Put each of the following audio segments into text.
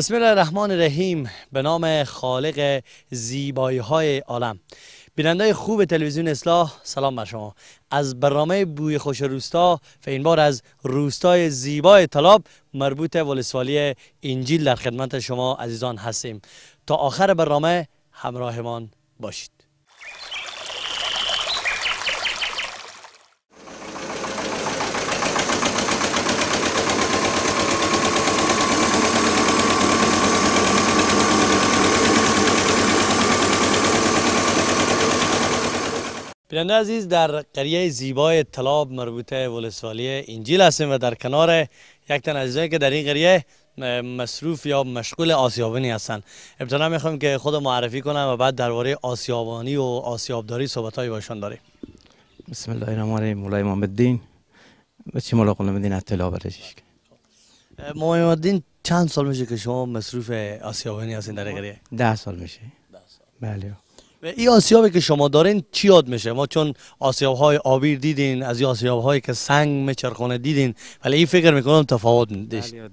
بسم الله الرحمن الرحیم به نام خالق زیبایی های عالم بیننده خوب تلویزیون اصلاح سلام بر شما از برنامه بوی خوش روستا و این بار از روستای زیبای طلاب مربوط ولسوالی انجیل در خدمت شما عزیزان هستیم تا آخر برنامه همراهمان باشید بیننده عزیز در قریه زیبای طلاب مربوطه ولسوالی انجیل هستیم و در کنار یک تن عزیزایی که در این قریه مصروف یا مشغول آسیابانی هستند ابتدا میخوام که خود معرفی کنم و بعد درباره آسیابانی و آسیابداری صحبت های باشون داریم بسم الله الرحمن الرحیم مولای محمد دین بچی مولا قلم الدین اطلاع برشش مولای محمد الدین چند سال میشه که شما مصروف آسیابانی هستین در قریه ده سال میشه ده سال بله و این آسیابی که شما دارین چی یاد میشه ما چون آسیاب های آبی دیدین از این آسیاب هایی که سنگ میچرخونه دیدین ولی این فکر میکنم تفاوت داشت بله،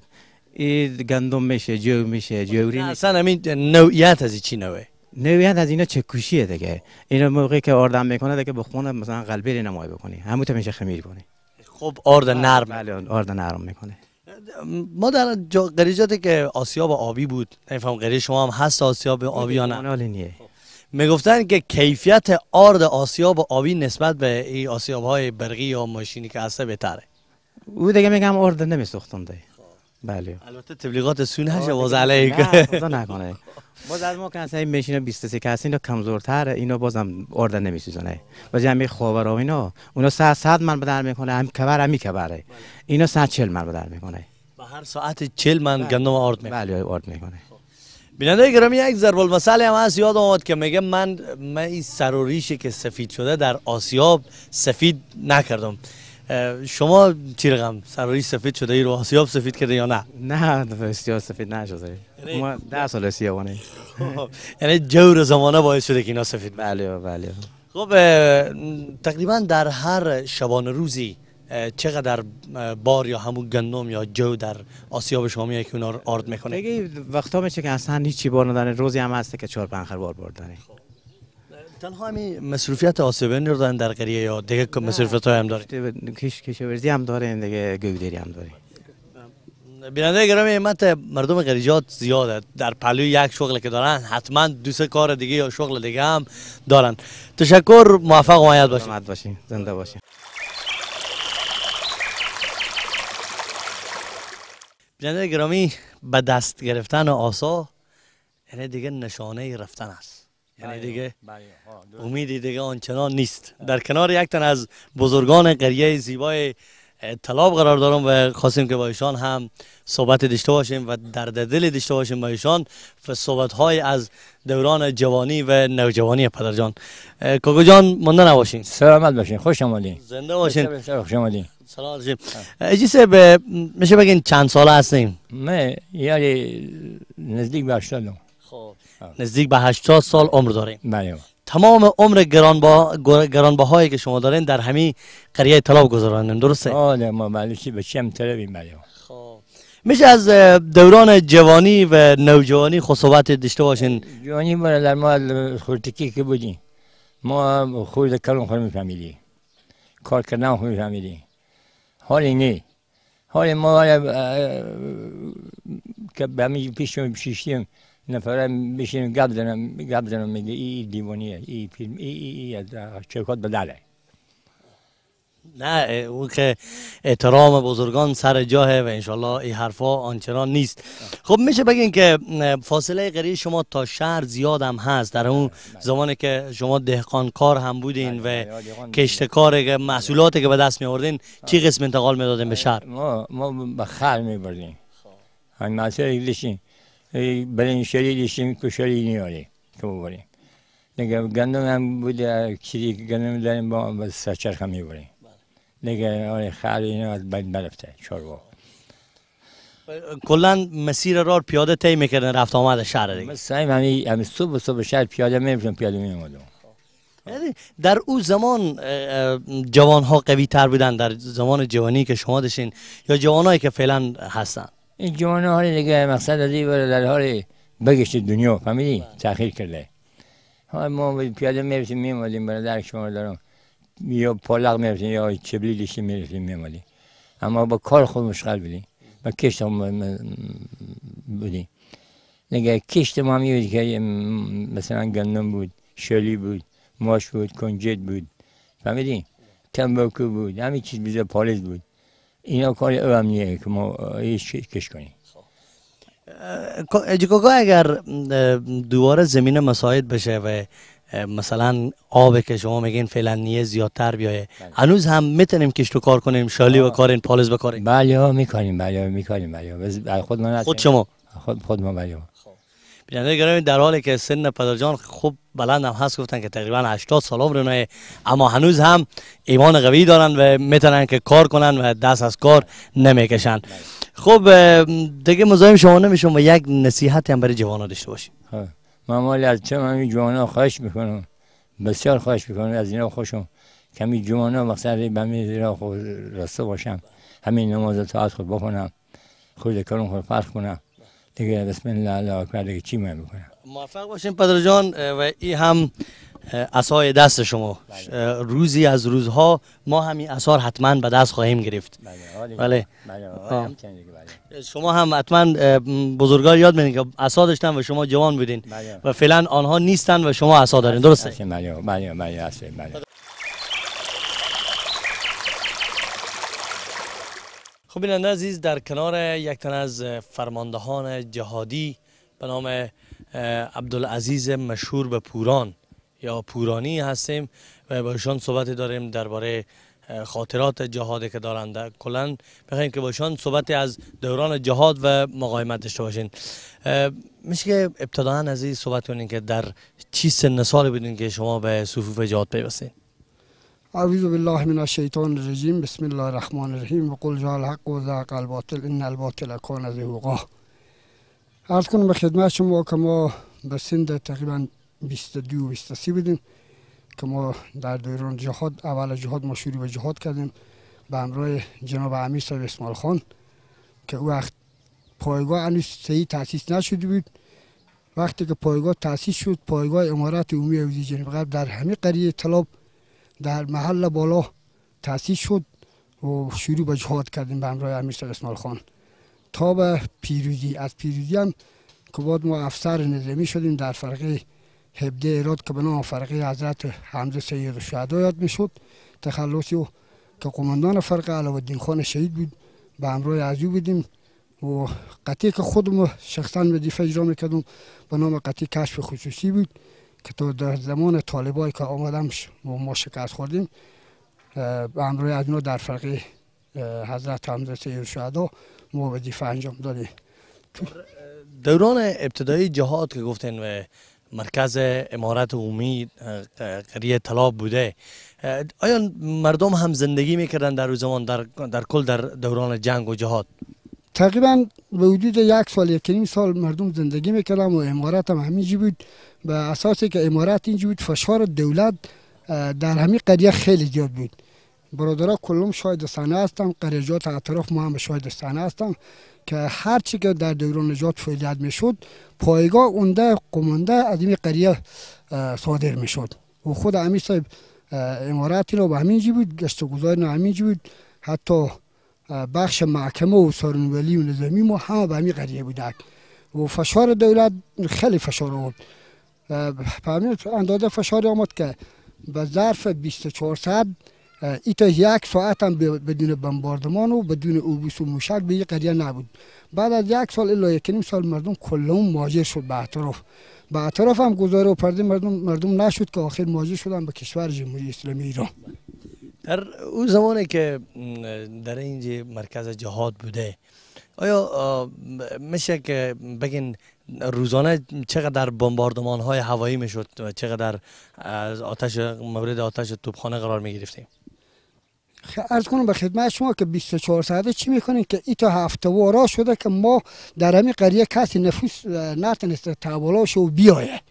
این گندم میشه جو میشه خب، جوری میشه اصلا همین نوعیت از چی نوعه نویت از اینا کوشیه دیگه اینا موقعی که آردن میکنه دیگه به خون مثلا قلبی نمای بکنی همون میشه خمیر کنی خب آرد بله، نرم بله آرد نرم میکنه ما در قریجاتی که آسیاب آبی بود نفهم قریج شما هم هست آسیاب آبی یا نه خب، خب، میگفتن که کیفیت آرد آسیاب آبی نسبت به این آسیاب های برقی یا ماشینی که هسته بهتره او دیگه میگم آرد نمی سختنده بله البته تبلیغات سونه هشه باز علیه نه نکنه باز از ما ها بیست 23 کسی اینا کمزورتر اینا بازم آرده سوزنه باز همین خاور اینا اونا 100 صد من بدر میکنه هم کبر همی کبره بله. اینا چل من بدر میکنه به هر ساعت چل من بله. گندم آرد میکنه بله آرد میکنه بیننده گرامی یک ضرب المثل هم از یاد آمد که میگه من من این سر و ریشی که سفید شده در آسیاب سفید نکردم شما چی رقم سر سفید شده ای رو آسیاب سفید کرده یا نه نه بسیار سفید نشده یعنی ما ده سال سیابانه خب، یعنی جور زمانه باعث شده که اینا سفید بله بله خب تقریبا در هر شبانه روزی چقدر بار یا همون گندم یا جو در آسیاب شما که اونا آرد میکنه دیگه وقتا میشه که اصلا هیچی بار نداره روزی هم هست که چهار پنج بار بار خب. دارن تنها همی مصروفیت رو نردن در قریه یا دیگه که مصروفیت های هم داره کش کشاورزی هم داره دیگه گویدری هم داره بیننده گرامی امت مردم قریجات زیاده در پلوی یک شغل که دارن حتما دو سه کار دیگه یا شغل دیگه هم دارن تشکر موفق و باشین زنده باشین بیننده گرامی به دست گرفتن آسا یعنی دیگه نشانه رفتن است یعنی بله، دیگه بله، امیدی دیگه آنچنان نیست در کنار یک تن از بزرگان قریه زیبای طلاب قرار دارم و خواستیم که با ایشان هم صحبت داشته باشیم و در دل داشته باشیم با ایشان و صحبت های از دوران جوانی و نوجوانی پدر جان کوکو جان مانده نباشین سلامت باشین خوش آمدین زنده باشین خوش آمدین سلام اجی به میشه بگین چند ساله هستیم من یعنی نزدیک به 80 خب نزدیک به 80 سال عمر داریم بله تمام عمر گرانبا گرانباهایی که شما دارین در همین قریه طلاب گذراندین درسته آره ما معلومه به چم طلبیم بله میشه از دوران جوانی و نوجوانی خود داشته باشین جوانی در ما خورتکی که بودیم ما خورد کلم خود فامیلی کار کردن خود میفهمیدیم حالی نه، حالی ما که به همین پیش پیششتیم نفره میشیم گپ دارم میگه ای دیوانیه ای فیلم ای ای ای چه به بداله نه اون که احترام بزرگان سر جاهه و انشالله این حرفا آنچنان نیست خب میشه بگین که فاصله قریه شما تا شهر زیاد هم هست در اون بله، بله. زمانی که شما دهقان کار هم بودین بله، و کشتکار کار محصولاتی که به دست می چی قسم انتقال میدادین به شهر ما ما به خر می این مسئله لیشیم برای شری که شری نیاری که ببریم نگه گندم هم چیزی که گندم داریم با سرچرخ هم میبریم نگران آره، خر اینا از بین برفته چارو کلا مسیر را پیاده طی میکردن رفت آمد شهر دیگه سعیم همین همی صبح صبح شهر پیاده میمشم پیاده میامدم یعنی در او زمان جوان ها قوی تر بودن در زمان جوانی که شما داشتین یا جوانایی که فعلا هستن این جوان ها دیگه مقصد از در حال بگشت دنیا فهمیدی تاخیر کرده ما پیاده میرسیم میمادیم برادر شما دارم یا پالق میرفتیم یا چبلی دیشی اما با کار خود مشغل بودیم با کشت هم بودیم نگه کشت ما بود که مثلا گندم بود شلی بود ماش بود کنجد بود فهمیدیم تنباکو بود همین چیز بزر پالز بود اینا کار او هم نیه که ما هیچ کش کنیم خب. اگر دوباره زمین مساعد بشه و مثلا آب که شما میگین فعلا نیه زیادتر بیایه بله. هنوز هم میتونیم کشت و کار کنیم شالی و کارین پالز بکاریم بله ها میکنیم بله میکنیم بله, بله، خود خود شما خود خود ما بله خب. بیننده گرامی در حالی که سن پدر جان خوب بلند هم هست گفتن که تقریبا 80 سال عمر اما هنوز هم ایمان قوی دارن و میتونن که کار کنن و دست از کار نمیکشن بله. خوب دیگه مزایم شما نمیشون و یک نصیحت هم برای جوانا داشته باشیم من مال از چه من جوانا خواهش میکنم بسیار خواهش میکنم از اینا خوشم کمی جوانا مقصد به من زیرا راسته باشم همین نماز تاعت خود بکنم خود کارم خود فرق کنم دیگه بسم الله الله اکبر دیگه چی من بکنم موفق باشین پدر جان و ای هم اسای دست شما بله. روزی از روزها ما همین اثار حتما به دست خواهیم گرفت بله, بله. بله، شما هم حتما بزرگار یاد میدین که اسا داشتن و شما جوان بودین و فعلا آنها نیستن و شما اسا دارین درسته خب بیننده عزیز در کنار یک تن از فرماندهان جهادی به نام عبدالعزیز مشهور به پوران یا پورانی هستیم و با شان صحبت داریم درباره خاطرات جهاد که دارند کلا میخوایم که باشان صحبت از دوران جهاد و مقاومت داشته باشین میشه که ابتدا از این صحبت کنین که در چی سن سال بودین که شما به صفوف جهاد پیوستین اعوذ بالله من الشیطان الرجیم بسم الله الرحمن الرحیم و قل جاء الحق و ذاق الباطل ان الباطل کان زهوقا عرض کنم به خدمت شما که ما به سند تقریبا 22 و 23 بودیم که ما در دوران جهاد اول جهاد ما شروع به جهاد کردیم به همراه جناب امیر صاحب اسماعیل خان که او وقت پایگاه هنوز صحیح تاسیس نشده بود وقتی که پایگاه تاسیس شد پایگاه امارت عمومی اوزی جنوب غرب در همه قریه طلاب در محل بالا تاسیس شد و شروع به جهاد کردیم به همراه امیر صاحب اسماعیل خان تا به پیروزی از پیروزی هم که بعد ما افسر نظامی شدیم در فرقه هبده ایراد که به نام فرقی حضرت حمزه سید یاد میشد تخلصی و که قماندان فرقه علاو الدین خان شهید بود به همراه عزیو بودیم و قطعی که خودم شخصا دیفه اجرا میکردم به نام قطعی کشف خصوصی بود که تو در زمان طالبایی که آمدم و ما شکست خوردیم به همراه از در فرقی حضرت حمزه سید شهده ما وظیفه انجام دادیم دوران ابتدایی جهاد که گفتین مرکز امارت عمومی قریه طلاب بوده آیا مردم هم زندگی میکردن در زمان در, در کل در دوران جنگ و جهاد تقریبا به حدود یک سال یک نیم سال مردم زندگی میکردن و امارت هم همینجی بود به اساسی که امارت اینجی بود فشار دولت در همین قریه خیلی زیاد بود برادرها کلم شاید دستانه هستم قریجات اطراف ما هم شاید دستانه هستم که هر چی که در دوران نجات فعالیت شد پایگاه اونده قمانده از این قریه صادر می شد. و خود امیر صاحب امارات رو به همین جی بود گشت گذار همین جی بود حتی بخش معکمه و سارنولی و نظامی ما همه به همین قریه بودک و فشار دولت خیلی فشار بود به همین اندازه فشار آمد که به ظرف 24 ساعت ایتا یک ساعت هم بدون بمباردمان و بدون اوبوس و موشک به یک قریه نبود بعد از یک سال الا یک سال مردم کلا ماجر شد به اطراف به اطراف هم گذاره و پرده مردم, مردم نشد که آخر ماجر شدن به کشور جمهوری اسلامی ایران در او زمانی که در اینجا مرکز جهاد بوده آیا میشه که بگین روزانه چقدر بمباردمان های هوایی میشد چقدر از آتش مورد آتش توپخانه قرار می گرفتیم ارز کنم به خدمت شما که 24 ساعته چی میکنین که ای تا هفته وارا شده که ما در همین قریه کسی نفوس نتونسته تبالاش و بیایه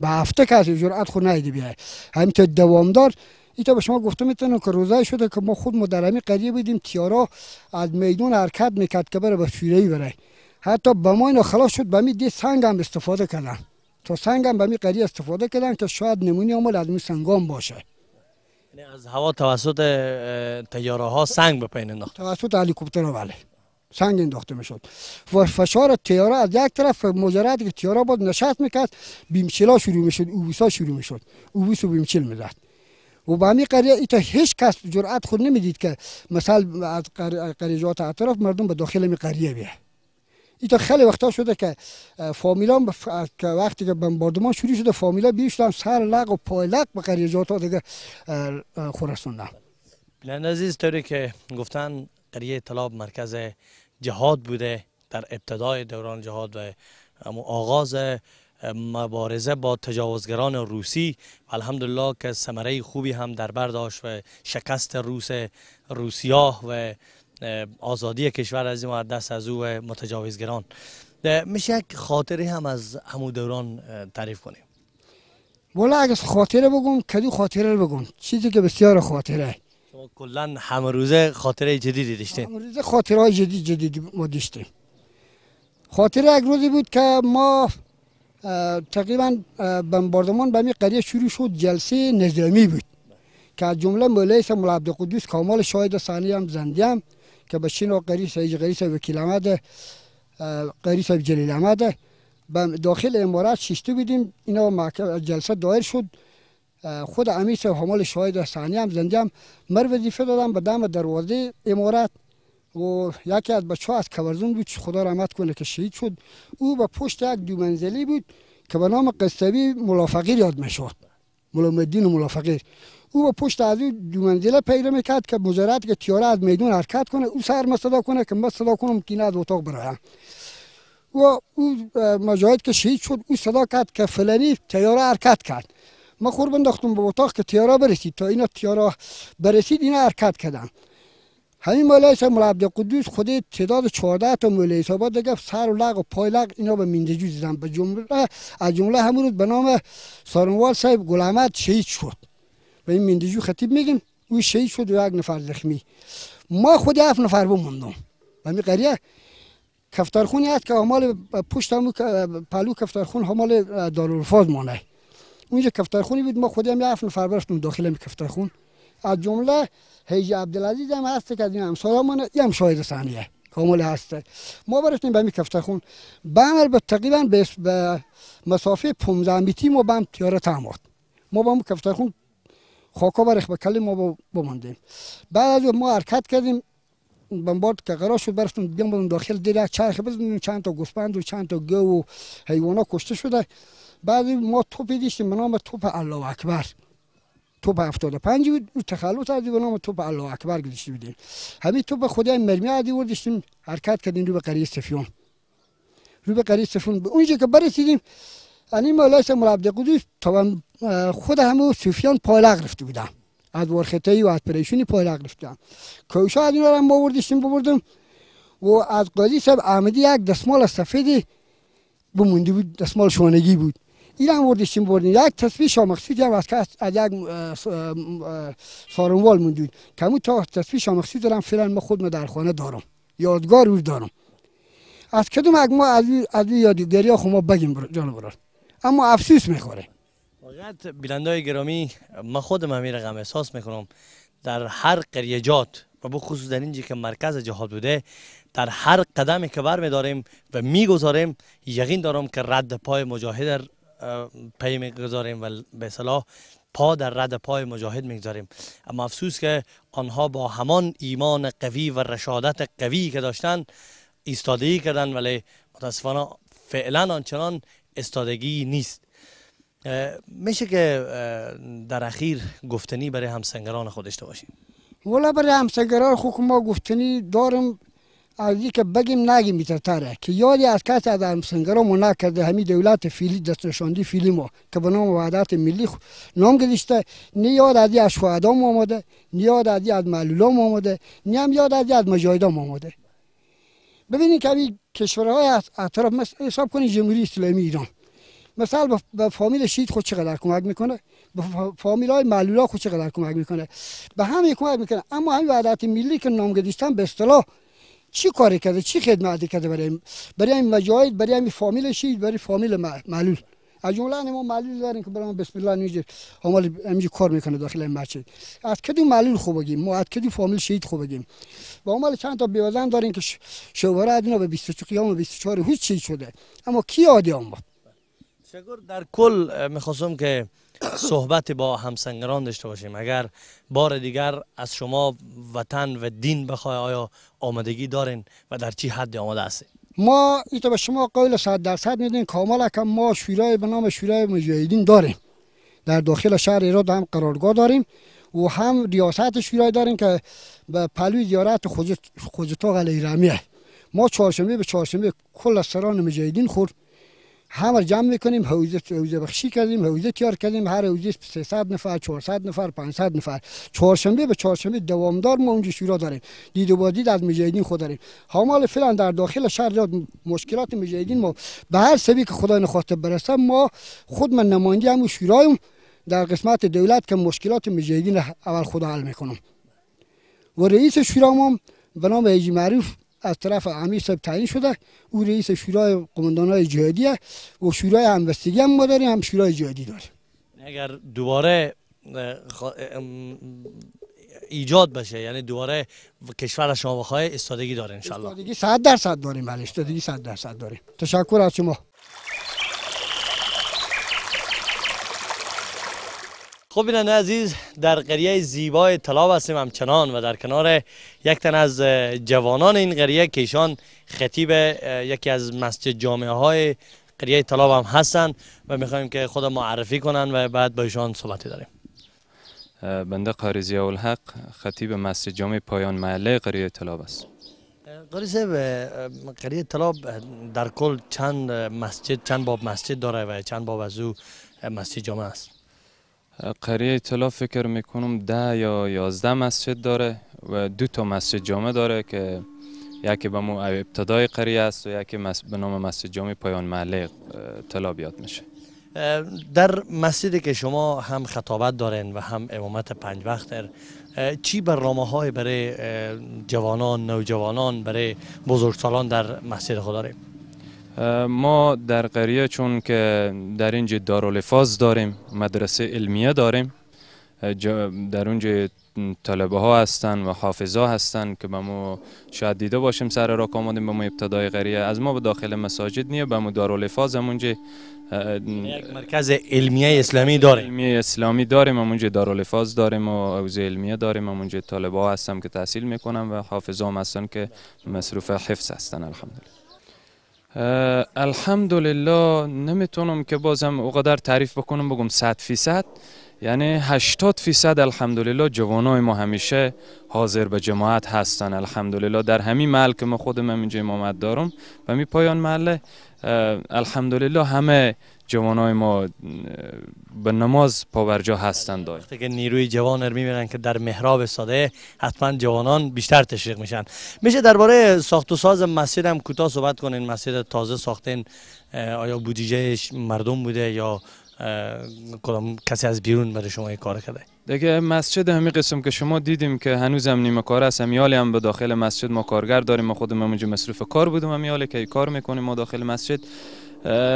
به هفته کسی جرأت خود نیده بیایه همین تا دوامدار ای تا به شما گفته میتونم که روزای شده که ما خود ما در همین قریه بودیم تیارا از میدون حرکت میکرد که بره به ای بره حتی به ما اینا خلاص شد به می دی سنگ هم استفاده کردن تا سنگ هم به می قریه استفاده کردن که شاید نمونی عمل از می باشه یعنی از هوا توسط تیاره ها سنگ به پایین انداخت توسط هلیکوپتر بله سنگ انداخته میشد و فشار تیاره از یک طرف مجرد که تیاره بود نشست میکرد ها شروع میشد اوبوسا شروع میشد اوبوس و بیمچل میزد و به همین قریه هیچ کس جرأت خود نمیدید که مثلا از قریجات اطراف مردم به داخل می قریه بیه ایتا خیلی وقتا شده که فامیلا که وقتی که بمباردمان شروع شده فامیلا بیشتن سر لق و پای لق به قریجات ها دیگه بلند عزیز طوری که گفتن قریه طلاب مرکز جهاد بوده در ابتدای دوران جهاد و آغاز مبارزه با تجاوزگران روسی الحمدلله که سمره خوبی هم در برداشت و شکست روس روسیاه و آزادی کشور از این دست از او متجاوزگران میشه یک خاطره هم از همو دوران تعریف کنیم والا اگر خاطره بگم کدو خاطره بگم چیزی که بسیار خاطره شما کلا هم روزه خاطره جدیدی داشتین همروزه روزه خاطره جدید جدید ما داشتیم خاطره یک روزی بود که ما تقریبا بمباردمان به می قریه شروع شد جلسه نظامی بود که جمله مولای سه مولا عبدالقدوس کامال شاهد ثانی هم زنده که به شنو قری سایج قری سایب وکیل آمده قری آمده به داخل امارات شیشته بودیم اینا جلسه دایر شد خود امیس و حمال شاهد ثانی هم زنده هم مر وظیفه دادم به دم دروازه امارات و یکی از بچه از کورزون بود خدا رحمت کنه که شهید شد او به پشت یک دو منزلی بود که به نام قصوی ملافقیر یاد میشد ملامدین ملافقیر او به پشت از این دو پیدا میکرد که مزارت که تیاره از میدون حرکت کنه او سر ما صدا کنه که ما صدا کنم که از اتاق برایم و او مجاهد که شهید شد او صدا کرد که فلانی تیاره حرکت کرد ما خور بنداختم به اتاق که تیاره برسید تا اینا تیاره برسید اینا حرکت کردن همین مولای سه مولا عبد قدوس خود تعداد 14 تا مولای صاحب دیگه سر و لغ و پای لغ اینا به میندجو دیدن به جمله از جمله همون روز به نام سارنوال صاحب گلامت شهید شد و این میندجو خطیب میگن او شهید شد و یک نفر زخمی ما خود هفت نفر بموندم و می قریه کفتارخون هست که همال پشت همو پلو کفتارخون همال دارالفاظ مانه اونجا کفتارخونی بود ما خود هم هفت نفر برفتم داخل هم کفتارخون از جمله هیج عبدالعزیز هم هست که از این مانه هم شاید ثانیه کامل هست ما برفتیم به می کفتارخون به امر به تقریبا به مسافه 15 متری ما به هم تیاره تماد ما به هم خاکا برخ به کلی ما بماندیم بعد از ما حرکت کردیم بمبارد که قرار شد برفتم بودم داخل دیره چرخ بزنیم چند تا گوسفند و چند تا گو و ها کشته شده بعد ما توپی دیشتیم به نام توپ الله اکبر توپ 75 بود او تخلط از به نام توپ الله اکبر گذاشته بودیم همین توپ خدای مرمی عادی وردشتیم حرکت کردیم رو به قریه سفیان رو به قریه سفیان اونجا که برسیدیم انیم مالایس مربد قدوس خود همه سفیان پایلا گرفته بودم از ورخته و از پریشونی پایلا گرفتن کوشا از رو هم بوردم و از قاضی صاحب احمدی یک دستمال سفیدی بمونده بود دستمال شوانگی بود این هم وردشتیم بردیم یک تصویر شامخصی هم از که از یک سارنوال موندید بود کمو تا تصویر شامخصی دارم فعلا ما خود ما در خانه دارم یادگار رو دارم از کدوم اگه ما از, از یادگاری ها خود ما بگیم جانو برار اما افسوس میخوره حقیقت بلندای گرامی ما خودم همین رقم احساس میکنم در هر قریجات و به خصوص در اینجا که مرکز جهاد بوده در هر قدمی که داریم و میگذاریم یقین دارم که رد پای مجاهد در پی میگذاریم و به صلاح پا در رد پای مجاهد میگذاریم اما افسوس که آنها با همان ایمان قوی و رشادت قوی که داشتن ایستادگی کردن ولی متاسفانه فعلا آنچنان استادگی نیست میشه که در اخیر گفتنی برای همسنگران خود داشته باشیم ولا برای همسنگران خود ما گفتنی دارم از که بگیم نگیم میترتره که یادی از کس از همسنگران ما نکرده همین دولت فیلی دستشاندی فیلی ما که به نام وعدت ملی نام گذاشته نیاد یاد از از شهدا آمده نی یاد از از معلولا آمده نه هم یاد از از آمده ببینید که کشورهای از اطراف حساب کنید جمهوری اسلامی ایران مثلا به فامیل شید خود چقدر کمک میکنه به فامیل های معلولا خود چقدر کمک میکنه به همه کمک میکنه اما همین وحدت ملی که نام گذاشتن به اصطلاح چی کاری کرده چی خدمتی کرده برای برای این مجاهد برای این فامیل شید برای فامیل معلول از جمله ما معلول داریم که برام بسم الله نمیجه همال امجی کار میکنه داخل این مسجد از کدوم معلول خوب بگیم ما از کدوم فامیل شهید خوب بگیم و همال چند تا بیوزن داریم که شوهر ادینا به 24 قیام و 24 هیچ چیز شده اما کی عادی اومد شکر در کل میخواستم که صحبت با همسنگران داشته باشیم اگر بار دیگر از شما وطن و دین بخوای آیا آمدگی دارین و در چی حد آماده است؟ ما ایتا به شما قول صد درصد میدین کامل که ما شورای به نام شورای مجاهدین داریم در داخل شهر ایراد هم قرارگاه داریم و هم ریاست شورای داریم که به پلوی زیارت خوزتاق علی رمیه ما چهارشنبه به چهارشنبه کل سران مجاهدین خورد همه جمع میکنیم حوزه حوزه بخشی کردیم حوزه تیار کردیم هر حوزه 300 نفر 400 نفر 500 نفر چهارشنبه به چهارشنبه دوامدار ما اونجا شورا داریم دید و بادید از مجاهدین خود داریم حمال فعلا در داخل شهر مشکلات مجاهدین ما به هر سبی که خدا نخواسته برسه ما خود من نماینده هم شورایم در قسمت دولت که مشکلات مجاهدین اول خود حل میکنم و رئیس شورا ما به نام ایجی معروف از طرف امیر صاحب تعیین شده او رئیس شورای جهادی جهادیه و شورای همبستگی هم ما داریم هم شورای جهادی داریم اگر دوباره ایجاد بشه یعنی دوباره کشور شما بخواه استادگی داره ان شاء استادگی 100 درصد داریم بله استادگی 100 درصد داریم تشکر از شما خب بیننده عزیز در قریه زیبای طلاب هستیم همچنان و در کنار یک تن از جوانان این قریه که ایشان خطیب یکی از مسجد جامعه های قریه طلاب هم هستند و میخوایم که خود معرفی کنند و بعد با ایشان صحبتی داریم بنده قاری ضیاء الحق خطیب مسجد جامعه پایان محله قریه طلاب است قاری قریه طلاب در کل چند مسجد چند باب مسجد داره و چند باب از او مسجد جامع است قریه اطلاع فکر میکنم ده یا یازده مسجد داره و دو تا مسجد جامع داره که یکی به مو ابتدای قریه است و یکی به نام مسجد جامع پایان محله طلا بیاد میشه در مسجدی که شما هم خطابت دارین و هم امامت پنج وقت چی برنامه های برای جوانان نوجوانان برای بزرگسالان در مسجد خود داریم؟ ما در قریه چون که در اینجا دارالفاظ داریم مدرسه علمیه داریم در اونجا طلبه ها هستن و حافظا هستن که به ما شاید دیده باشیم سر را آمدیم به ما ابتدای قریه از ما به داخل مساجد نیه به ما دارالفاظ اونجا یک مرکز علمیه اسلامی داریم علمیه اسلامی داریم اونجا دارالفاظ داریم و علمیه داریم اونجا طلبه ها هستم که تحصیل میکنم و حافظا هم هستن که مصروف حفظ هستن الحمدلله الحمدلله نمیتونم که بازم اوقدر تعریف بکنم بگم صد فیصد یعنی 80 فیصد الحمدلله جوانای ما همیشه حاضر به جماعت هستن الحمدلله در همین محل که ما خودم اینجا امامت دارم و می پایان محله الحمدلله همه جوانای ما به نماز پاورجا هستند وقتی نیروی جوان رو میبینن که در محراب ساده حتما جوانان بیشتر تشویق میشن میشه درباره ساخت و ساز مسجد هم کوتاه صحبت کنین مسجد تازه ساختین آیا بودجهش مردم بوده یا کدام کسی از بیرون برای شما کار کرده دیگه مسجد همین قسم که شما دیدیم که هنوز هم نیمه کار است همیالی هم به داخل مسجد ما کارگر داریم ما خودم اونجا مصروف کار بودم همیالی که کار میکنیم ما داخل مسجد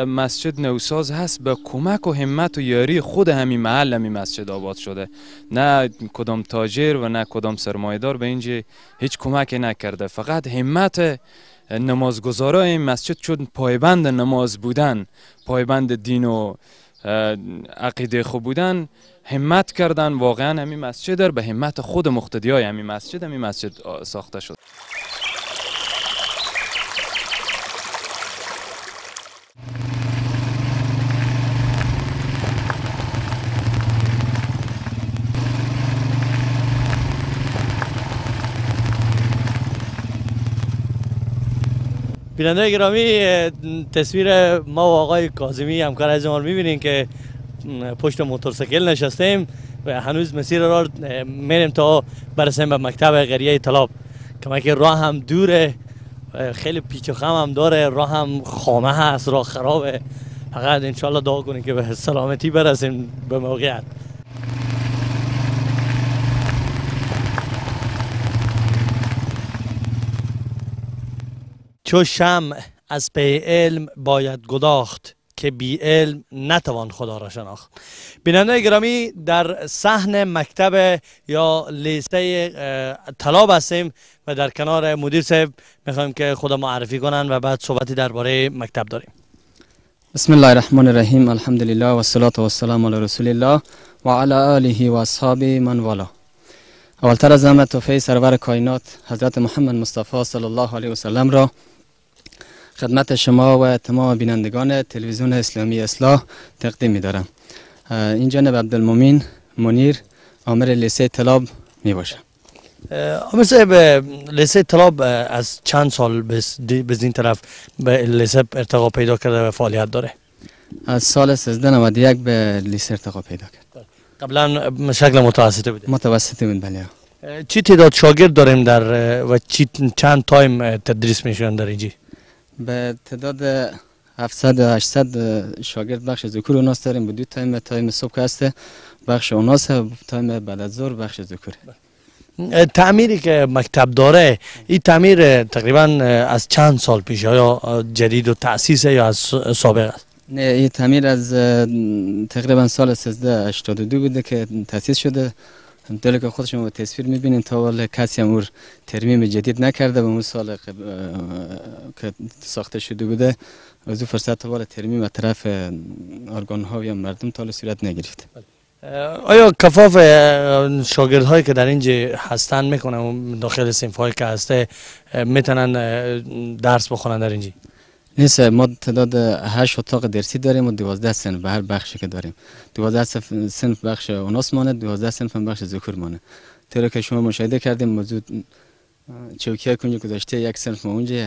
مسجد نوساز هست به کمک و همت و یاری خود همین محل همین مسجد آباد شده نه کدام تاجر و نه کدام سرمایه دار به اینجا هیچ کمکی نکرده فقط همت نمازگزارای این مسجد چون پایبند نماز بودن پایبند دین و عقیده خوب بودن همت کردن واقعا همین مسجد در به همت خود مختدی های همین مسجد همین مسجد ساخته شد بیننده گرامی تصویر ما و آقای کاظمی همکار از ما می‌بینین که پشت موتورسیکل نشستیم و هنوز مسیر را میریم تا برسیم به مکتب غریه طلاب کمک که راه هم دوره خیلی پیچ و خم هم داره راه هم خامه هست راه خرابه فقط انشالله دعا کنیم که به سلامتی برسیم به موقعیت چو از پی علم باید گداخت که بی علم نتوان خدا را شناخت بیننده گرامی در صحن مکتب یا لیسته طلاب هستیم و در کنار مدیر صاحب میخوایم که خدا معرفی کنن و بعد صحبتی درباره مکتب داریم بسم الله الرحمن الرحیم الحمد لله و صلات و سلام علی رسول الله و علی آله و اصحاب من والا اولتر از همه توفیه سرور کائنات حضرت محمد مصطفی صلی الله علیه و سلم را خدمت شما و تمام بینندگان تلویزیون اسلامی اصلاح تقدیم می دارم این جانب عبدالمومین منیر آمر لیسه طلاب می باشه آمر صاحب لیسه طلاب از چند سال به این طرف به لیسه ارتقا پیدا کرده و فعالیت داره از سال 1391 به لیسه ارتقا پیدا کرد قبلا شکل متوسطه بود متوسطه بود بله چی تعداد شاگرد داریم در و چند تایم تدریس میشن در اینجی به تعداد 700 800 شاگرد بخش ذکور اوناس داریم به دو تایم تایم صبح هست بخش اوناس تایم بعد از ظهر بخش ذکور بله. تعمیری که مکتب داره این تعمیر تقریبا از چند سال پیش یا جدید و تاسیس یا از سابق است نه این تعمیر از تقریبا سال 1382 بوده که تاسیس شده دل که خودشون تصویر میبینین تا والا کسی هم اور ترمیم جدید نکرده به اون سال که ساخته شده بوده از او فرصت والا ترمیم و طرف آرگان ها یا مردم تا صورت نگرفت بله. آیا کفاف شاگرد هایی که در اینجا هستن میکنن داخل سنف هایی که هسته میتونن درس بخونن در اینجا این سه ما تعداد هشت اتاق درسی داریم و دوازده سنف به هر بخشی که داریم دوازده سنف بخش اوناس مانه دوازده سنف هم بخش ذکر مانه تیرا که شما مشاهده کردیم موضوع های کنجا گذاشته یک سنف ما اونجا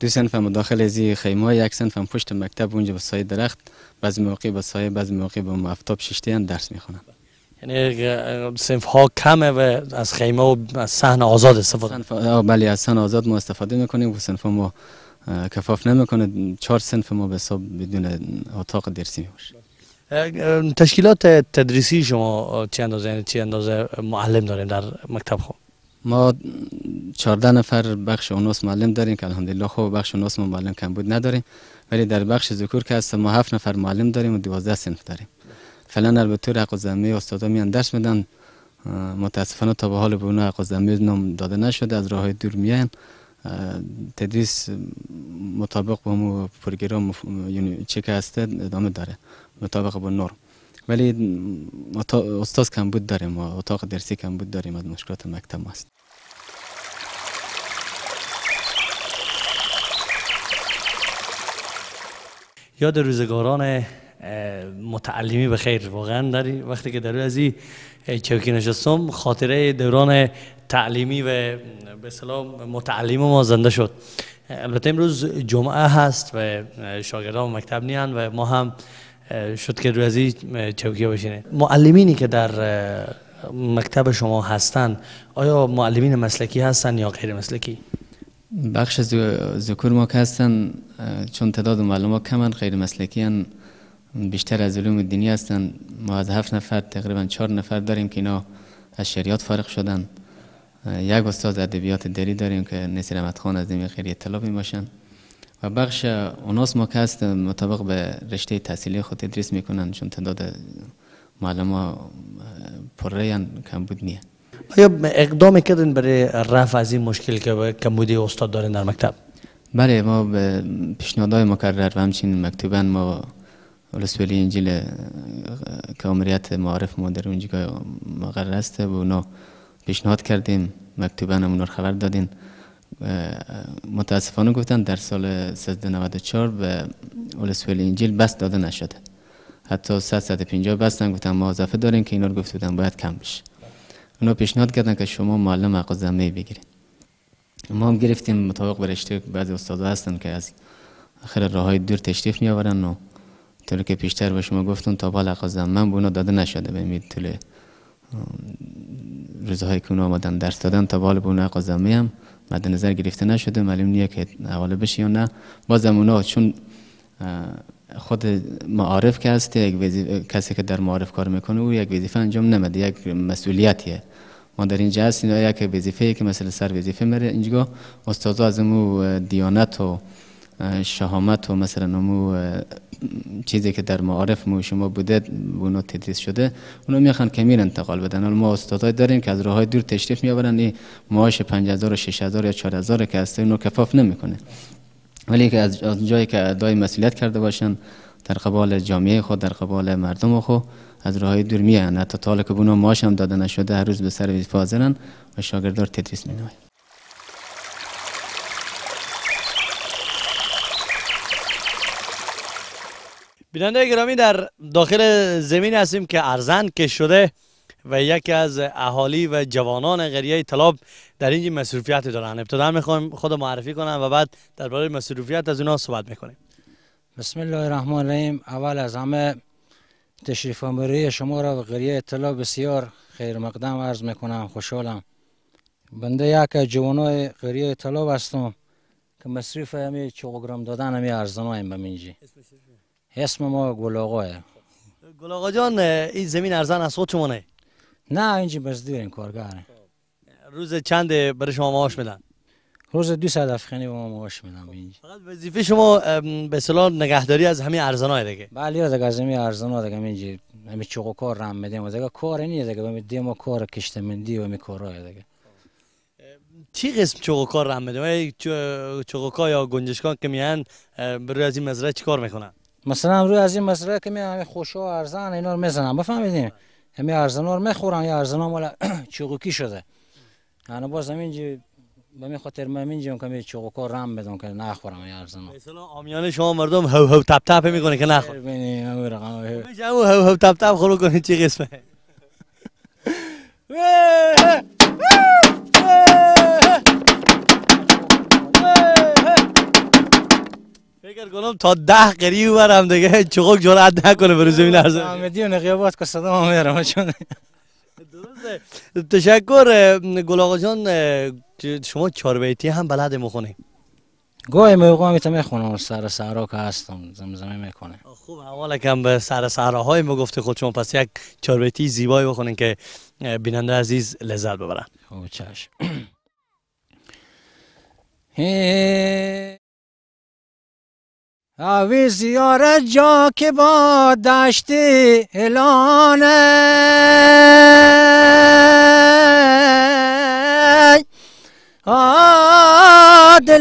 دو سنف هم داخل ازی خیمه یک سنف هم پشت مکتب اونجا با سای درخت بعضی موقع با سایه بعضی موقع با مفتاب ششتی هم درس میخونن یعنی سنف ها کمه و از خیمه و از صحن آزاد استفاده بله از صحن آزاد ما استفاده میکنیم و سنف ما کفاف نمیکنه چهار سنف ما به حساب بدون اتاق درسی میباشه تشکیلات تدریسی شما چه اندازه یعنی چه اندازه معلم داریم در مکتب خو خب؟ ما 14 نفر بخش اونوس معلم داریم که الحمدلله خوب بخش اونوس ما معلم کم بود نداریم ولی در بخش ذکور که هست ما هفت نفر معلم داریم و دوازده سنف داریم فعلا البته رق و استادا میان درس میدن متاسفانه تا به حال به اونها حق نام داده نشده از راه دور میان تدریس مطابق با همو پروگرام یعنی چه هسته ادامه داره مطابق با نور ولی استاز کم بود داریم و اتاق درسی کم بود داریم از مشکلات مکتب ماست یاد روزگاران متعلمی به خیر واقعا در وقتی که در از این چوکی نشستم خاطره دوران تعلیمی و به سلام متعلم ما زنده شد البته امروز جمعه هست و شاگردان مکتب نیان و ما هم شد که روزی چوکیه بشینه معلمینی که در مکتب شما هستند آیا معلمین مسلکی هستند یا غیر مسلکی بخش ذکر ما که هستن چون تعداد معلم کمن غیر مسلکی هن بیشتر از علوم دینی هستن ما از هفت نفر تقریبا چهار نفر داریم که اینا از شریعت فارغ شدند یک استاد ادبیات دری داریم که نسیر احمد خان از این خیلی اطلاع می باشن و بخش اوناس ما که هست مطابق به رشته تحصیلی خود تدریس میکنن چون تعداد معلم ها پره کم بود نیه آیا اقدام کردن برای رفع از این مشکل که کمبودی استاد دارن در مکتب؟ بله ما به پیشنهادهای مکرر و همچنین مکتوبا ما رسولی انجیل که امریت معارف ما در اونجا مقرر است و اونا پیشنهاد کردیم مکتوبا رو خبر دادین متاسفانه گفتن در سال 1394 به اولسویل انجیل بس داده نشده حتی 150 بستن گفتن ما اضافه داریم که اینا رو گفت باید کم بشه اونا پیشنهاد کردن که شما معلم حق زمه ما هم گرفتیم مطابق به بعضی استاد هستن که از آخر راه های دور تشریف می آورن و طوری که پیشتر به شما گفتم تا بالا حق من به اونا داده نشده به طول روزهایی که اونا آمدن درس دادن تا به اون حق هم مد نظر گرفته نشده معلوم نیه که حواله بشه یا نه بازم اونا چون خود معارف که هست یک کسی که در معارف کار میکنه او یک وظیفه انجام نمیده یک مسئولیتیه ما در اینجا هست اینا یک وظیفه که مثل سر وظیفه میره اینجا استادا از مو دیانت و شهامت و مثلا مو چیزی که در معارف ما شما بوده اونو تدریس شده اونو میخوان کمیر انتقال بدن ما استادای داریم که از راه های دور تشریف میآورن این معاش 5000 و 6000 یا 4000 که هست اونو کفاف نمیکنه ولی که از جایی که ادای مسئولیت کرده باشن در قبال جامعه خود در قبال مردم خود از راه های دور میان حتی تا که بونو معاش هم داده نشده هر روز به سر فاضلن و شاگردار تدریس مینوید بیننده گرامی در داخل زمین هستیم که ارزند که شده و یکی از اهالی و جوانان قریه طلاب در اینجا مصروفیت دارن ابتدا میخوایم خود معرفی کنم و بعد درباره مصروفیت از اونا صحبت میکنیم بسم الله الرحمن الرحیم اول از همه تشریف آموری شما را و قریه طلاب بسیار خیر مقدم عرض میکنم خوشحالم بنده یک جوانای قریه طلاب هستم که مصریف همی چوگرام دادن همی ارزانایم به بمینجی اسم ما گل آقاه گل آقا جان این زمین ارزان از خود چمانه؟ نه اینجا این کارگریم روز چند برای شما معاش میدن روز 200 افغانی به ما معاش میدم اینجا خب، فقط وظیفه شما به اصطلاح نگهداری از همین های دیگه بله یاد از همین ها دیگه اینجا همین چوقو کار رم میدیم دیگه کار نیست دیگه می ما کار مندی و می کارای دیگه چی قسم چوقو کار رم میدیم چوغ کار یا گنجشکان که میان برای از این مزرعه کار میکنن مثلا روی از این مسئله که می خوش و ارزان اینا رو میزنن بفهمیدین همه ارزان رو میخورن یا ها مال چوغکی شده یعنی باز جی به می خاطر من اینجا که می رم بدم که نخورم یا ارزان مثلا آمیانه شما مردم هو هو تپ تپ میکنه که نخور ببینید من رقم هو هو تپ تپ خورو کنه چی قسمه فکر کنم تا ده قری برم دیگه چقوق جرأت نکنه بر زمین ارزه احمدی و قیابات که صدا میارم چون تشکر گل آقا جان شما چهار بیتی هم بلد میخونی گاهی موقع می میخونم سر سرا که هستم زمزمه میکنه خوب حوالا کم به سر های ما گفته خود شما پس یک چهار بیتی زیبایی بخونین که بیننده عزیز لذت ببرن خوب چشم اوی زیارت جا که با دشت الانه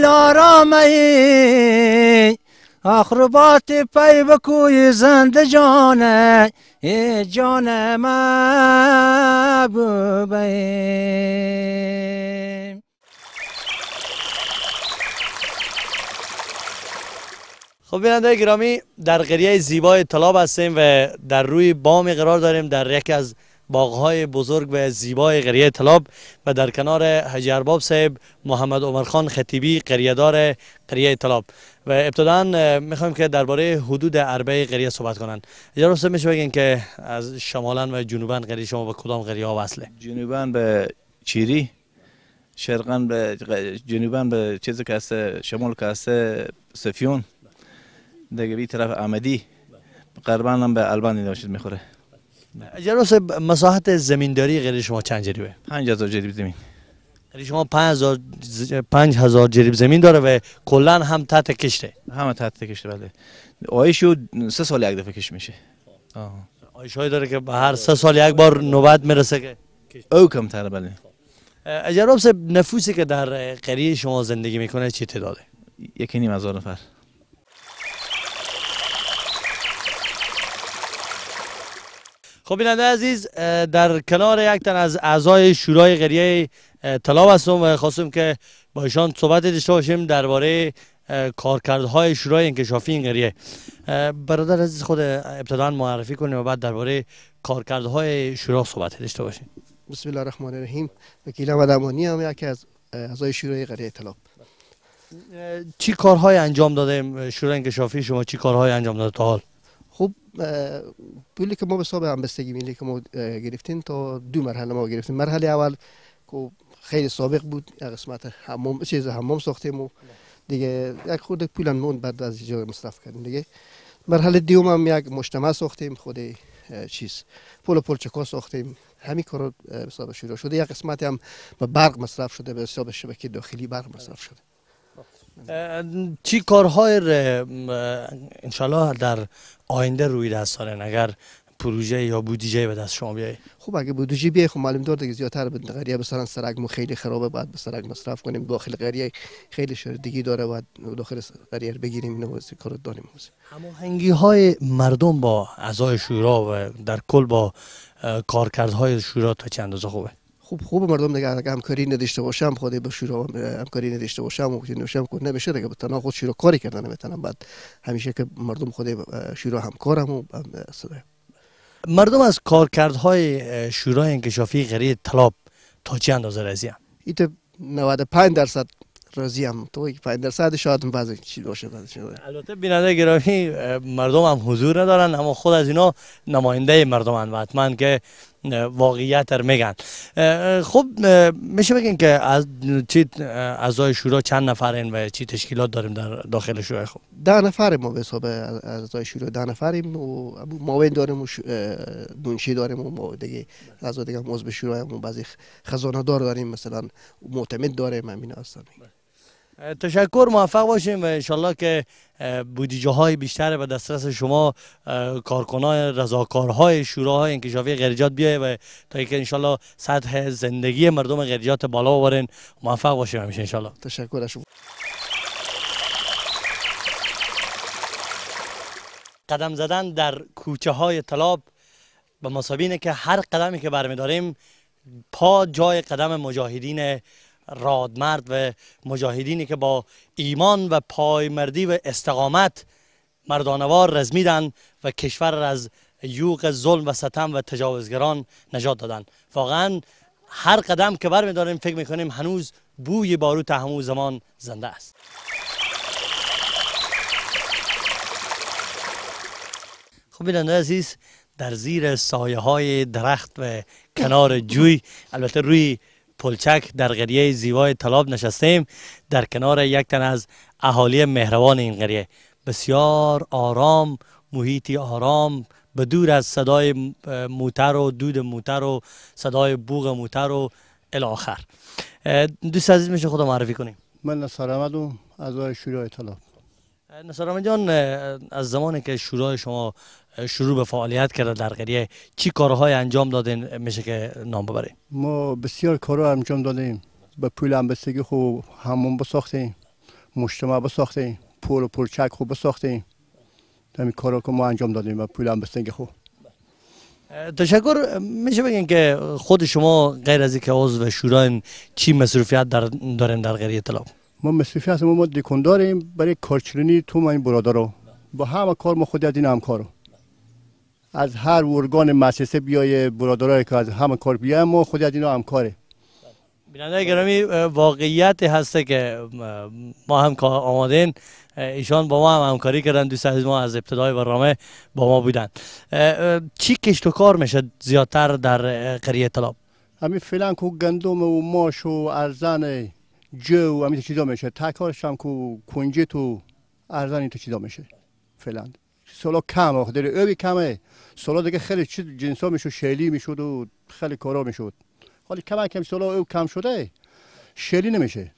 آرامه ای اخربات پی بکوی زنده جانه ای جان محبوبه خب بیننده گرامی در قریه زیبای طلاب هستیم و در روی بامی قرار داریم در یکی از باغهای بزرگ و زیبای قریه طلاب و در کنار حجی ارباب صاحب محمد خان خطیبی قریهدار قریه طلاب و ابتدا میخوایم که درباره حدود عربه قریه صحبت کنند اجازه میشه بگین که از شمالا و جنوبا قریه شما به کدام قریه ها وصله جنوبا به چیری شرقا به جنوبا به چیزی که هست شمال که هست سفیون دیگه بی طرف احمدی قربان هم به البانی داشت میخوره جلوس مساحت زمینداری غیر شما چند جریبه؟ پنج هزار جریب زمین غیر یعنی شما پنج هزار جریب زمین داره و کلا هم تحت کشته هم تحت کشته بله آیشو سه سال یک دفعه کش میشه آیش های داره که هر سه سال یک بار نوبت میرسه که او کمتر بله اگر نفوسی که در قریه شما زندگی میکنه چی تعداده؟ یکی نیم هزار نفر خب بیننده عزیز در کنار یک تن از اعضای شورای قریه طلاب هستم و خواستم که با ایشان صحبت داشته باشیم درباره کارکردهای شورای انکشافی این قریه برادر عزیز خود ابتدا معرفی کنیم و بعد درباره کارکردهای شورا صحبت داشته باشیم بسم الله الرحمن الرحیم وکیل احمد امانی هم یکی از اعضای شورای قریه طلا چی کارهای انجام داده شورای انکشافی شما چی کارهای انجام داده تا حال پولی که ما به حساب همبستگی میلی که ما گرفتیم تا دو مرحله ما گرفتیم مرحله اول که خیلی سابق بود قسمت حمام چیز حمام ساختیم و دیگه یک خود پول موند بعد از اینجا مصرف کردیم دیگه مرحله دوم هم یک مجتمع ساختیم خود چیز پول پلچکا ساختیم همین کار به شروع شده یک قسمت هم به برق مصرف شده به حساب شبکه داخلی برق مصرف شده چی کارهای انشالله در آینده روی دست دارن اگر پروژه یا بودجه به دست شما بیای خب اگه بودجه بیای خب معلوم دار دیگه زیادتر به قریه مثلا سرک مو خیلی خرابه بعد به سرک مصرف کنیم داخل قریه خیلی شردگی داره بعد داخل قریه بگیریم اینو واسه کار داریم هماهنگی های مردم با اعضای شورا و در کل با کارکردهای شورا تا چند اندازه خوبه خوب خوب مردم دیگه هم همکاری نداشته باشم خودی به شورا همکاری نداشته باشم و چه نوشم کنه نمیشه دیگه تنها خود شورا کاری کردن نمیتونم بعد همیشه که مردم خود شورا همکارم و مردم از کارکردهای شورای انکشافی غری طلاب تا چه اندازه راضی ام ایت 95 درصد راضی ام تو 5 درصد شاید بعضی چی باشه البته بیننده گرامی مردم هم حضور ندارن اما خود از اینا نماینده مردم ان که واقعیت رو میگن خب میشه بگین که از چی اعضای شورا چند نفر نفرین و چی تشکیلات داریم در داخل شورا خب ده نفر ما به حساب اعضای شورا ده نفریم و معاون داریم و منشی داریم و دیگه اعضا دیگه عضو شورا هم بعضی خزانه دار داریم مثلا معتمد داریم همین هستن تشکر موفق باشیم و انشالله که بودیجه های بیشتر به دسترس شما کارکنان رضاکارهای های انکشافی غیرجات بیایه و تا اینکه انشالله سطح زندگی مردم غیرجات بالا آورین موفق باشیم همیشه انشالله تشکر شما قدم زدن در کوچه های طلاب به مصابینه که هر قدمی که برمیداریم پا جای قدم مجاهدین رادمرد و مجاهدینی که با ایمان و پایمردی و استقامت مردانوار رزمیدن و کشور را از یوق ظلم و ستم و تجاوزگران نجات دادن واقعا هر قدم که برمیداریم فکر میکنیم هنوز بوی باروت همون زمان زنده است خب بیننده عزیز در زیر سایه های درخت و کنار جوی البته روی پلچک در قریه زیوای طلاب نشستیم در کنار یک تن از اهالی مهربان این قریه بسیار آرام محیطی آرام به دور از صدای موتر و دود موتر و صدای بوغ موتر و الاخر دوست عزیز میشه خدا معرفی کنیم من نصر از از شورای طلاب نصرالله جان از زمانی که شورای شما شروع به فعالیت کرده در قریه چی کارهای انجام دادین میشه که نام ببریم ما بسیار کارها انجام دادیم به پول همبستگی خوب همون بساختیم مجتمع بساختیم پول و پرچک خوب بساختیم این کارها که ما انجام دادیم به پول همبستگی خوب تشکر میشه بگین که خود شما غیر از اینکه عضو شورای چی مصروفیت در دارین در قریه طلاب ما مصرفی هستیم ما دکان داریم برای کارچلونی تو من رو با همه کار ما خودی از این همکارو از هر ورگان مؤسسه بیای برادرای که از همه کار بیای ما خودی از اینا همکاره بیننده گرامی واقعیت هسته که ما هم که ایشان با ما هم همکاری کردن دوست از ما از ابتدای برنامه با ما بودن چی کشت و کار میشه زیادتر در قریه طلاب همین فعلا که گندم و ماش و ارزن جو و همین چیزا میشه تکارش هم که کنجه تو ارزن این تو چیزا میشه فعلا سالا کم آخه داره اوی کمه سالا دیگه خیلی چیز ها میشد شیلی میشد و خیلی کارا میشد حالی کم کم سالا او کم شده شیلی نمیشه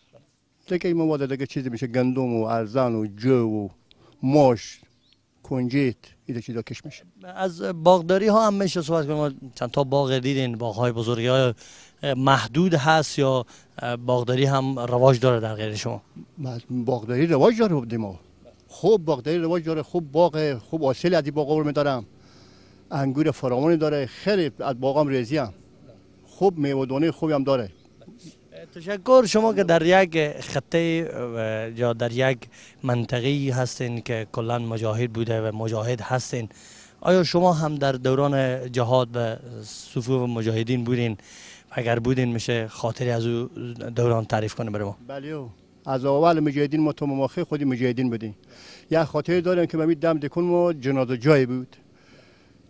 دیگه این مواده دیگه چیزی میشه گندم و ارزان و جو و ماش کنجیت این چیزا کش میشه از باغداری ها هم میشه صحبت کنیم چند تا باغ دیدین باغ های بزرگی های محدود هست یا باغداری هم رواج داره در غیر شما باغداری رواج داره بودیم خوب باغداری رواج داره خوب باغ خوب حاصل از باغ رو دارم انگور فرامونی داره خیلی از باغام ریزی هم خوب میوه خوبی هم داره تشکر شما که در یک خطه یا در یک منطقی هستین که کلا مجاهد بوده و مجاهد هستین آیا شما هم در دوران جهاد به صفوف مجاهدین بودین اگر بودین میشه خاطری از او دوران تعریف کنه برای ما بله از اول مجاهدین ما تو مماخه خودی مجاهدین بودیم یه خاطری داریم که ممید دم دکن ما جنازه جای بود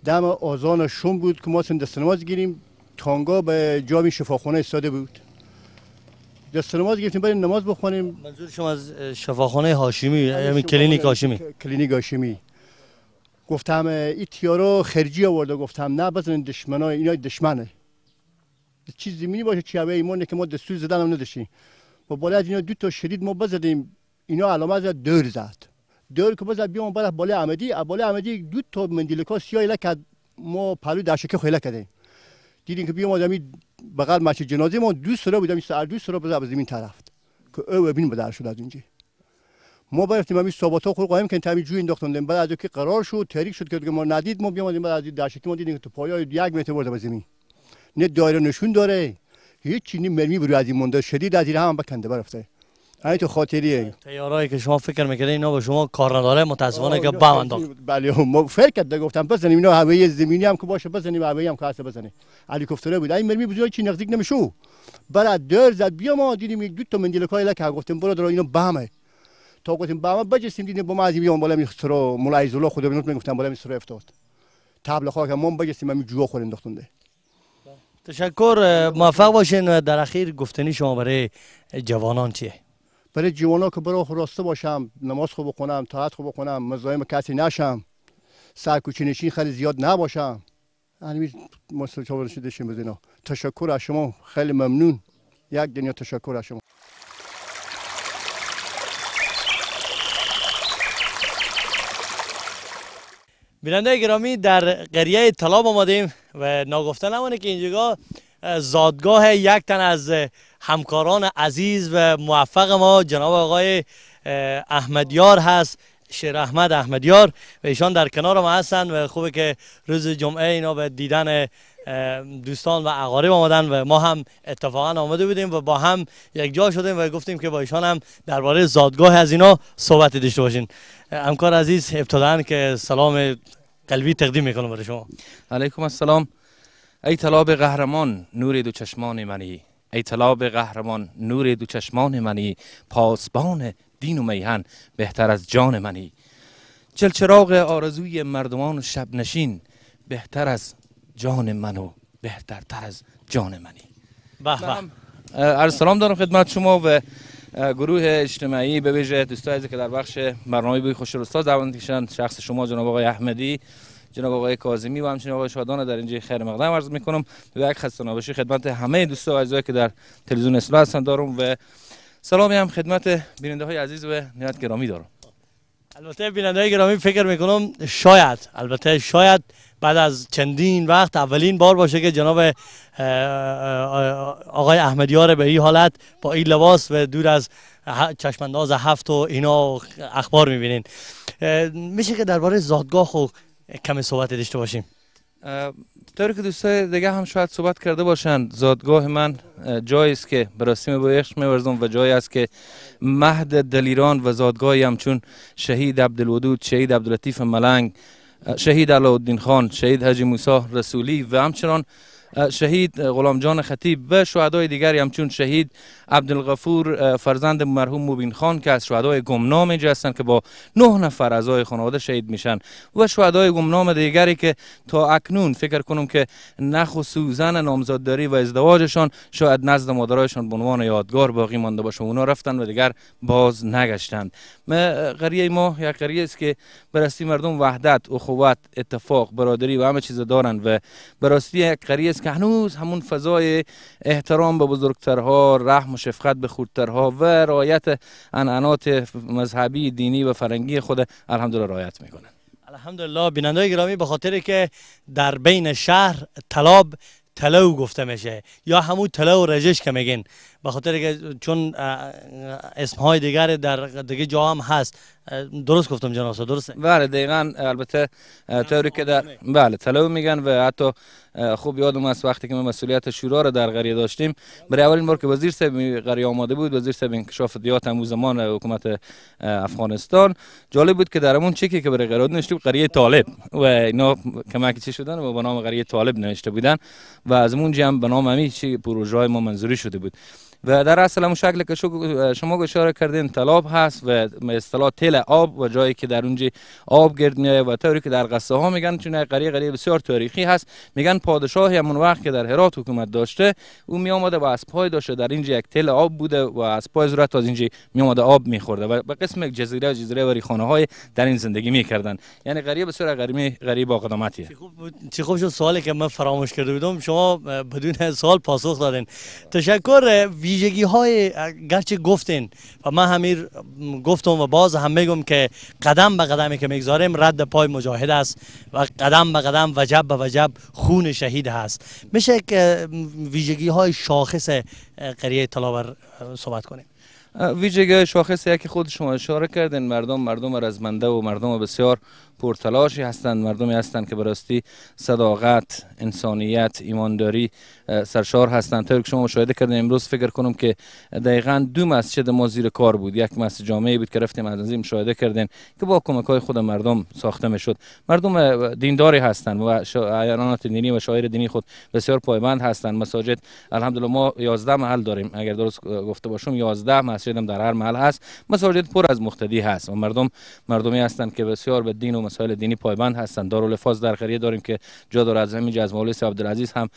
دم آزان شم بود که ما سن نماز گیریم تانگا به جامی شفاخونه استاده بود دست نماز گرفتیم بریم نماز بخونیم منظور شما از شفاخونه هاشمی بله، یعنی کلینیک هاشمی کلینیک هاشمی گفتم این تیارو خرجی آورده گفتم نه بزنین دشمنای اینا دشمنه چیز زمینی باشه چیابه ایمانه که ما دستور زدن هم نداشتیم و باید اینا دو تا شرید ما بزدیم اینا علامه زد دور زد دور که بزد بیام بالا بالا احمدی بالا عمدی دو تا مندیلکا سیاه لکد ما پلو دشکه خیلی کردیم دیدیم که بیام آدمی بغل مچه جنازه ما دو سرا بودم سر دو سرا بزد زمین طرف که او ببین بدر شد از اونجا ما برفتیم همین صحبات ها خود قایم که تامی جوی دیم بعد از که قرار شد تحریک شد که ما ندید ما بیام بعد از دشکی ما دیدیم که تو پایه یک متر برده به زمین نه دایره نشون داره هیچ چینی مرمی برو از این مونده شدید از این هم بکنده برفته این تو خاطریه تیارایی که شما فکر میکردین اینا به شما کار نداره متاسفانه که بم انداخت بله ما فکر کرده گفتم بزنیم اینا هوای زمینی هم که باشه بزنیم همه هم که هست بزنیم علی کفتره بود این مرمی بزنیم چی نزدیک نمیشو برای دور زد بیا ما دیدیم یک دو تا مندیلکای لکه گفتم برو دارا اینا بمه تا گفتیم بمه بجستیم دیدیم با ما از بالا می سرا مولای زلا میگفتم بالا می افتاد تبل که ما بجستیم من جوه خور انداختنده تشکر موفق باشین در اخیر گفتنی شما برای جوانان چیه برای جوانان که برای راسته باشم نماز خوب بکنم تاعت خوب بکنم مزایم کسی نشم سرکوچی نشین خیلی زیاد نباشم همین مستجاب شده شیم تشکر از شما خیلی ممنون یک دنیا تشکر از شما بیننده گرامی در قریه طلاب آمدیم و ناگفته نمانه که اینجا زادگاه یک تن از همکاران عزیز و موفق ما جناب آقای احمدیار هست شیر احمد احمدیار و ایشان در کنار ما هستند و خوبه که روز جمعه اینا به دیدن دوستان و اقارب آمدن و ما هم اتفاقا آمده بودیم و با هم یک جا شدیم و گفتیم که با ایشان هم درباره زادگاه از اینا صحبت داشته باشین امکار عزیز ابتدا که سلام قلبی تقدیم میکنم برای شما علیکم السلام ای طلاب قهرمان نور دو چشمان منی ای طلاب قهرمان نور دو چشمان منی پاسبان دین و میهن بهتر از جان منی چلچراغ آرزوی مردمان شب نشین بهتر از جان منو تر از جان منی به سلام دارم خدمت شما و گروه اجتماعی به ویژه دوستای که در بخش برنامه بوی خوش رستا دعوت کشند شخص شما جناب آقای احمدی جناب آقای کاظمی و همچنین آقای شادان در اینجا خیر مقدم عرض میکنم و یک باشی خدمت همه دوستا و عزیزایی که در تلویزیون اصلاح هستن دارم و سلامی هم خدمت بیننده های عزیز و نیت گرامی دارم البته بیننده های گرامی فکر میکنم شاید البته شاید بعد از چندین وقت اولین بار باشه که جناب آقای احمدیار به این حالت با این لباس و دور از چشمانداز هفت و اینا اخبار میبینین میشه که درباره زادگاه و خب کمی صحبت داشته باشیم طوری که دوستای دیگه هم شاید صحبت کرده باشند زادگاه من جایی است که به رسیم بایخش میورزم و جایی است که مهد دلیران و زادگاهی همچون شهید عبدالودود شهید عبداللطیف ملنگ شهید علاودین خان شهید حجی موسی رسولی و همچنان شهید غلام جان خطیب و شهدای دیگری همچون شهید عبدالغفور فرزند مرحوم مبین خان که از شهدای گمنامه هستند که با نه نفر اعضای خانواده شهید میشن و شهدای گمنام دیگری که تا اکنون فکر کنم که نخ و سوزن نامزدداری و ازدواجشان شاید نزد مادرایشان به عنوان یادگار باقی مانده باشه اونا رفتن و دیگر باز نگشتند قریه ما یک قریه است که براستی مردم وحدت اخوت اتفاق برادری و همه چیز دارن و براستی یک قریه که هنوز همون فضای احترام به بزرگترها رحم و شفقت به خودترها و رعایت انعنات مذهبی دینی و فرنگی خود الحمدلله رعایت میکنن الحمدلله بیننده گرامی به خاطر که در بین شهر طلاب تلو گفته میشه یا همون تلو رجش که میگن به خاطر که چون اسم های دیگر در دیگه جا هم هست درست گفتم جناب درست درسته بله دقیقا البته طوری که در بله تلو میگن و حتی خوب یادم است وقتی که ما مسئولیت شورا را در قریه داشتیم برای اولین بار که وزیر صاحب قریه آماده بود وزیر صاحب انکشاف دیات هم زمان حکومت افغانستان جالب بود که در همون که برای قرارداد نوشته بود قریه طالب و اینا کمک چی شدن و به نام قریه طالب نوشته بودن و از اون جمع به نام همین چی پروژه ما منظوری شده بود و در اصل همون شکل که شما اشاره کردین طلاب هست و اصطلاح تل آب و جایی که در اونجی آب گرد میایه و طوری که در قصه ها میگن چون قریه قریه بسیار تاریخی هست میگن پادشاه همون وقت که در هرات حکومت داشته او می آمده و پای داشته در اینجا یک تل آب بوده و از پای زورت از اینجا می آمده آب میخورده و به قسم جزیره و جزیره و ریخانه های در این زندگی میکردن یعنی قریه بسیار غریبی غریب با قدامتیه چی خوب شد سوالی که من فراموش کرده بودم شما بدون سوال پاسخ دادین تشکر وی ویژگی های گرچه گفتین و من همیر گفتم و باز هم میگم که قدم به قدمی که میگذاریم رد پای مجاهد است و قدم به قدم وجب به وجب خون شهید هست میشه که ویژگی های شاخص قریه تلاور صحبت کنیم ویژگی شاخص که خود شما اشاره کردین مردم مردم رزمنده و مردم بسیار پرتلاشی هستند مردمی هستند که براستی صداقت انسانیت ایمانداری سرشار هستند تا که شما مشاهده کردین امروز فکر کنم که دقیقا دو مسجد ما زیر کار بود یک مسجد جامعه بود که رفتیم از مشاهده کردین که با کمک های خود مردم ساخته شد. مردم دینداری هستند و ایرانات دینی و شاعر دینی خود بسیار پایبند هستند مساجد الحمدلله ما 11 محل داریم اگر درست گفته باشم 11 مسجد هم در هر محل هست مساجد پر از مختدی هست و مردم مردمی هستند که بسیار به دین و مسائل دینی پایبند هستند دارالفاظ در خیریه داریم که جا داره از همین جز مولوی عبدالعزیز هم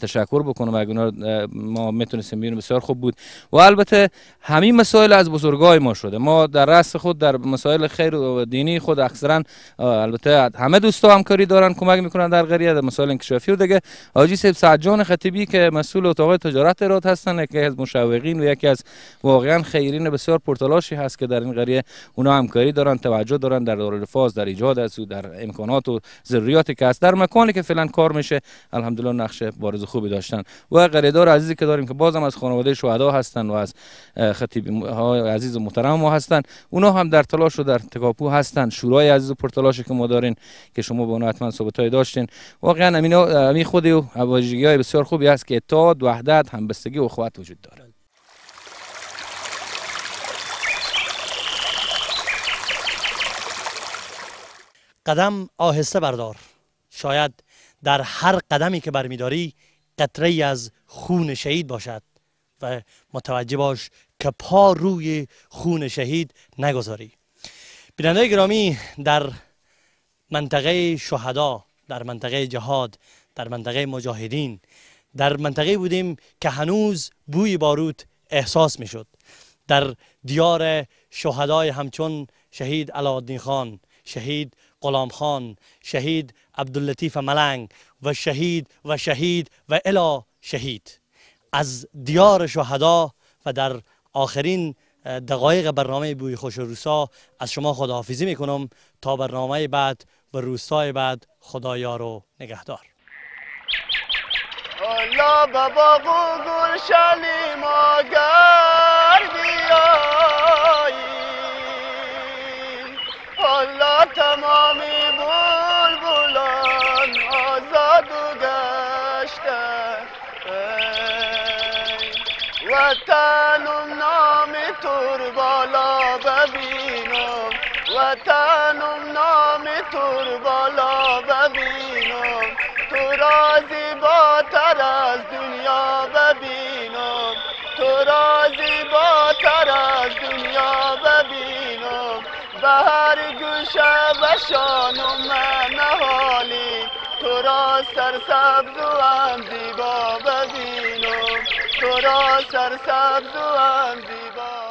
تشکر بکنم اگر ما میتونستیم بیرون بسیار خوب بود و البته همین مسائل از بزرگای ما شده ما در راست خود در مسائل خیر و دینی خود اکثرا البته همه دوستا همکاری دارن کمک میکنن در غریه در مسائل انکشافی و دیگه حاجی سیب سجان خطیبی که مسئول اتاق تجارت رات هستن یکی از مشوقین و یکی از واقعا خیرین بسیار پرتلاشی هست که در این قریه اونا همکاری دارن توجه دارن در دارالفاظ در ایجاد در امکانات و ضروریاتی که است در مکانی که فعلا کار میشه الحمدلله نقش بارز خوبی داشتن و قریدار عزیزی که داریم که بازم از خانواده شهدا هستند و از خطیب های عزیز و محترم ما هستند اونها هم در تلاش و در تکاپو هستند شورای عزیز و پرتلاشی که ما دارین که شما با اونها حتما های داشتین واقعا امینا امی خودی و های بسیار خوبی است که اتحاد وحدت همبستگی و اخوت وجود دارد. قدم آهسته بردار شاید در هر قدمی که برمیداری قطره از خون شهید باشد و متوجه باش که پا روی خون شهید نگذاری بیننده گرامی در منطقه شهدا در منطقه جهاد در منطقه مجاهدین در منطقه بودیم که هنوز بوی باروت احساس می شد در دیار شهدای همچون شهید علاءالدین خان شهید قلام خان شهید عبداللطیف ملنگ و شهید و شهید و الا شهید از دیار شهدا و در آخرین دقایق برنامه بوی خوش روسا از شما خداحافظی میکنم تا برنامه بعد و روستای بعد خدایا رو نگهدار الله بابا گل شلی وطنم نام تور بالا ببینم تو را تر از دنیا ببینم تو را تر از دنیا ببینم به هر گوشه و شانم حالی تو را سرسبز و هم زیبا ببینم تو را سرسبز و هم زیبا